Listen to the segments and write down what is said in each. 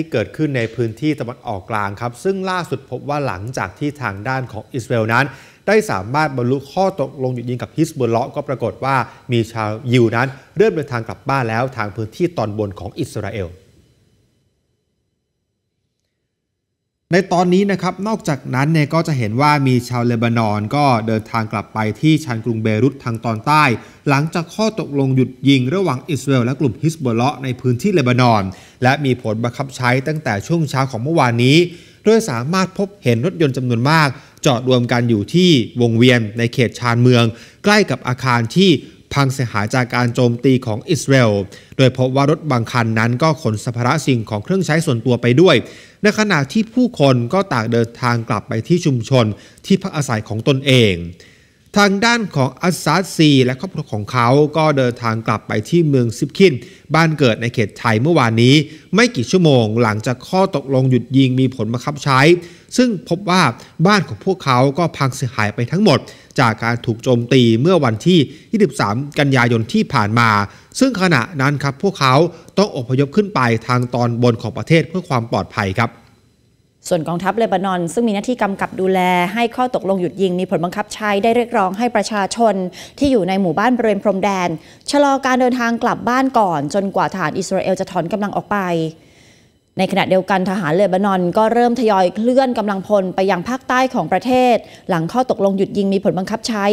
ที่เกิดขึ้นในพื้นที่ตะวันออกกลางครับซึ่งล่าสุดพบว่าหลังจากที่ทางด้านของอิสราเอลนั้น ได้สามารถบรรลุข้อตกลงหยุดยิงกับฮิสบุลเลาะก็ปรากฏว่า มีชาวยิวนั้นเริ่มเดินทางกลับบ้านแล้วทางพื้นที่ตอนบนของอิสราเอลในตอนนี้นะครับ นอกจากนั้นเนี่ยก็จะเห็นว่ามีชาวเลบานอนก็เดินทางกลับไปที่ชานกรุงเบรุตทางตอนใต้ หลังจากข้อตกลงหยุดยิงระหว่างอิสราเอลและกลุ่มฮิสบอลเลาะ ในพื้นที่เลบานอน และมีผลบังคับใช้ตั้งแต่ช่วงเช้าของเมื่อวานนี้โดยสามารถพบเห็นรถยนต์จำนวนมากจอดรวมกันอยู่ที่วงเวียนในเขตชานเมือง ใกล้กับอาคารที่พังเสียหายจากการโจมตีของอิสราเอล โดยพบว่ารถบางคันนั้นก็ขนสัมภาระสิ่งของเครื่องใช้ส่วนตัวไปด้วย ในขณะที่ผู้คนก็ต่างเดินทางกลับไปที่ชุมชนที่พักอาศัยของตนเองทางด้านของอัสซาซีและครอบครัวของเขาก็เดินทางกลับไปที่เมืองซิบคินบ้านเกิดในเขตไทยเมื่อวานนี้ ไม่กี่ชั่วโมงหลังจากข้อตกลงหยุดยิงมีผลบังคับใช้ ซึ่งพบว่าบ้านของพวกเขาก็พังเสียหายไปทั้งหมด จากการถูกโจมตีเมื่อวันที่ 23 กันยายนที่ผ่านมา ซึ่งขณะนั้นครับพวกเขาต้องอพยพขึ้นไปทางตอนบนของประเทศเพื่อความปลอดภัยครับส่วนกองทัพเลบานอน ซึ่งมีหน้าที่กำกับดูแล ให้ข้อตกลงหยุดยิงมีผลบังคับใช้ได้เรียกร้องให้ประชาชนที่อยู่ในหมู่บ้านบริเวณพรมแดน ชะลอการเดินทางกลับบ้านก่อนจนกว่าทหารอิสราเอลจะถอนกำลังออกไป ในขณะเดียวกันทหารเลบานอนก็เริ่มทยอยเคลื่อนกำลังพลไปยังภาคใต้ของประเทศ หลังข้อตกลงหยุดยิงมีผลบังคับใช้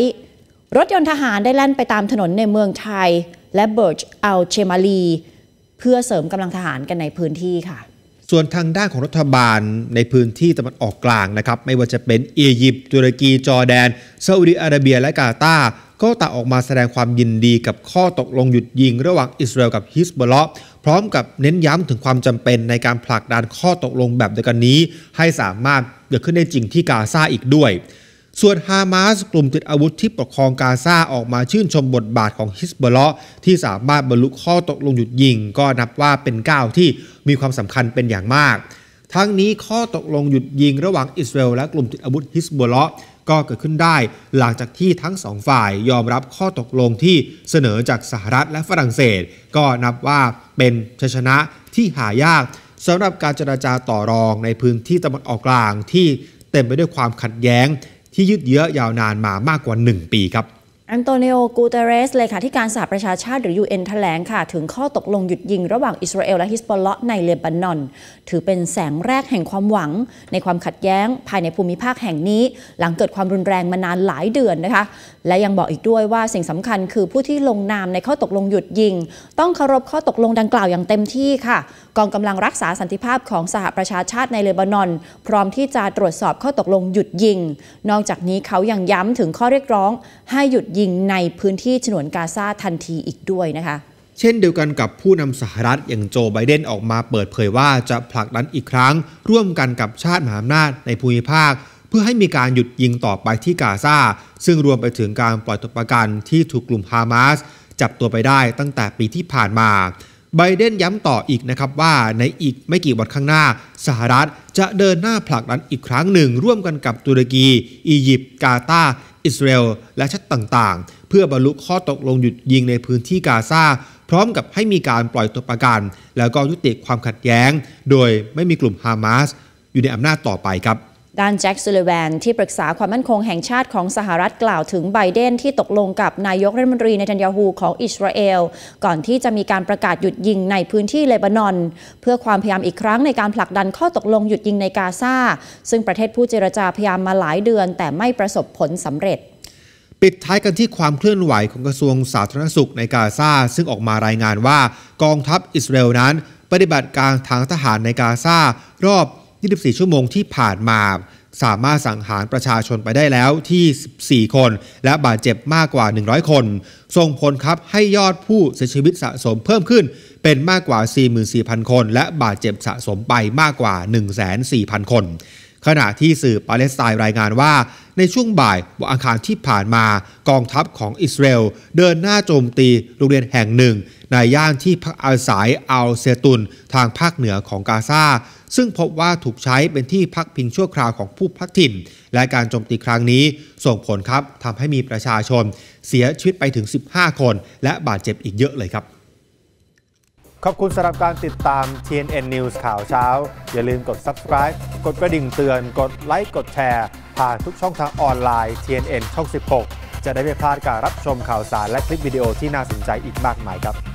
รถยนต์ทหารได้แล่นไปตามถนนในเมืองไทยและเบิร์จอัลเชมาลีเพื่อเสริมกำลังทหารกันในพื้นที่ค่ะส่วนทางด้านของรัฐบาลในพื้นที่ตะวันออกกลางนะครับไม่ว่าจะเป็นอียิปต์ตุรกีจอร์แดนซาอุดิอาระเบียและกาตาร์ก็ต่างออกมาแสดงความยินดีกับข้อตกลงหยุดยิงระหว่างอิสราเอลกับฮิสบอลเลาะ พร้อมกับเน้นย้ำถึงความจำเป็นในการผลักดันข้อตกลงแบบเดียวกันนี้ ให้สามารถเกิดขึ้นได้จริงที่กาซาอีกด้วยส่วนฮามาสกลุ่มติดอาวุธที่ปกครองกาซาออกมาชื่นชมบทบาทของฮิสบอลาะที่สามารถบรรลุข้อตกลงหยุดยิง ก็นับว่าเป็นก้าวที่มีความสำคัญเป็นอย่างมาก ทั้งนี้ข้อตกลงหยุดยิงระหว่างอิสราเอลและกลุ่มติดอาวุธฮิสบอลาะก็เกิดขึ้นได้หลังจากที่ทั้งสองฝ่ายยอมรับข้อตกลงที่เสนอจากสหรัฐและฝรั่งเศสก็นับว่าเป็นชัยชนะที่หายากสำหรับการเจราจาต่อรองในพื้นที่ตะวันออกกลางที่เต็มไปด้วยความขัดแย้งที่ยืดเยื้อยาวนานมามากกว่า 1 ปีครับอันโตนิโอ กูเตเรส เลขาธิการสหประชาชาติหรือ UN แถลงค่ะ ถึงข้อตกลงหยุดยิง ระหว่างอิสราเอล และฮิสบอลเลาะในเลบานอน ถือเป็นแสงแรกแห่งความหวัง ในความขัดแย้ง ภายในภูมิภาคแห่งนี้ หลังเกิดความรุนแรงมานานหลายเดือนนะคะ และยังบอกอีกด้วยว่าสิ่งสำคัญคือผู้ที่ลงนามในข้อตกลงหยุดยิง ต้องเคารพข้อตกลงดังกล่าวอย่างเต็มที่ค่ะ กองกำลังรักษาสันติภาพของสหประชาชาติในเลบานอนพร้อมที่จะตรวจสอบข้อตกลงหยุดยิง นอกจากนี้เขายังย้ำถึงข้อเรียกร้องให้หยุดยิงิงในพื้นที่ฉนวนกาซาทันทีอีกด้วยนะคะ เช่นเดียวกันกับผู้นำสหรัฐอย่างโจไบเดนออกมาเปิดเผยว่าจะผลักดันอีกครั้ง ร่วมกันกับชาติมหาอำนาจในภูมิภาค เพื่อให้มีการหยุดยิงต่อไปที่กาซาซึ่งรวมไปถึงการปล่อยตัวประกันที่ถูกกลุ่มฮามาส จับตัวไปได้ตั้งแต่ปีที่ผ่านมาไบเดนย้ำต่ออีกนะครับว่า ในอีกไม่กี่วันข้างหน้า สหรัฐจะเดินหน้าผลักดันอีกครั้งหนึ่ง ร่วมกันกับตุรกี อียิปต์กาตาอิสราเอลและชาติต่างๆ เพื่อบรรลุข้อตกลงหยุดยิงในพื้นที่กาซาพร้อมกับให้มีการปล่อยตัวประกัน แล้วก็ยุติความขัดแย้ง โดยไม่มีกลุ่มฮามาส อยู่ในอำนาจต่อไปครับด้านแจ็คซูเลแวนที่ปรึกษาความมั่นคงแห่งชาติของสหรัฐกล่าวถึงไบเดนที่ตกลงกับนายกรัฐมนตรีในทันยาฮูของอิสราเอลก่อนที่จะมีการประกาศหยุดยิงในพื้นที่เลบานอน เพื่อความพยายามอีกครั้งในการผลักดันข้อตกลงหยุดยิงในกาซาซึ่งประเทศผู้เจรจาพยายามมาหลายเดือน แต่ไม่ประสบผลสำเร็จ ปิดท้ายกันที่ความเคลื่อนไหวของกระทรวงสาธารณสุขในกาซาซึ่งออกมารายงานว่ากองทัพอิสราเอลนั้น ปฏิบัติการทางทหารในกาซารอบ24 ชั่วโมงที่ผ่านมา สามารถสังหารประชาชนไปได้แล้วที่ 14 คนและบาดเจ็บมากกว่า 100 คนส่งผลครับให้ยอดผู้เสียชีวิตสะสมเพิ่มขึ้นเป็นมากกว่า 44,000 คน และบาดเจ็บสะสมไปมากกว่า 1,400,000 คน ขณะที่สื่อปาเลสไตน์รายงานว่าในช่วงบ่ายวันอังคารที่ผ่านมากองทัพของอิสราเอลเดินหน้าโจมตีโรงเรียนแห่งหนึ่ง ในย่านที่พักอาศัยอัลเซตุนทางภาคเหนือของกาซาซึ่งพบว่าถูกใช้เป็นที่พักพิงชั่วคราวของผู้พักถิ่น และการโจมตีครั้งนี้ ส่งผลครับทำให้มีประชาชน เสียชีวิตไปถึง 15 คน และบาดเจ็บอีกเยอะเลยครับขอบคุณสำหรับการติดตาม TNN News ข่าวเช้าอย่าลืมกด subscribe กดกระดิ่งเตือนกดไลค์กดแชร์ผ่านทุกช่องทางออนไลน์ TNN ช่อง 16 จะได้ไม่พลาดการรับชมข่าวสารและคลิปวิดีโอที่น่าสนใจอีกมากมายครับ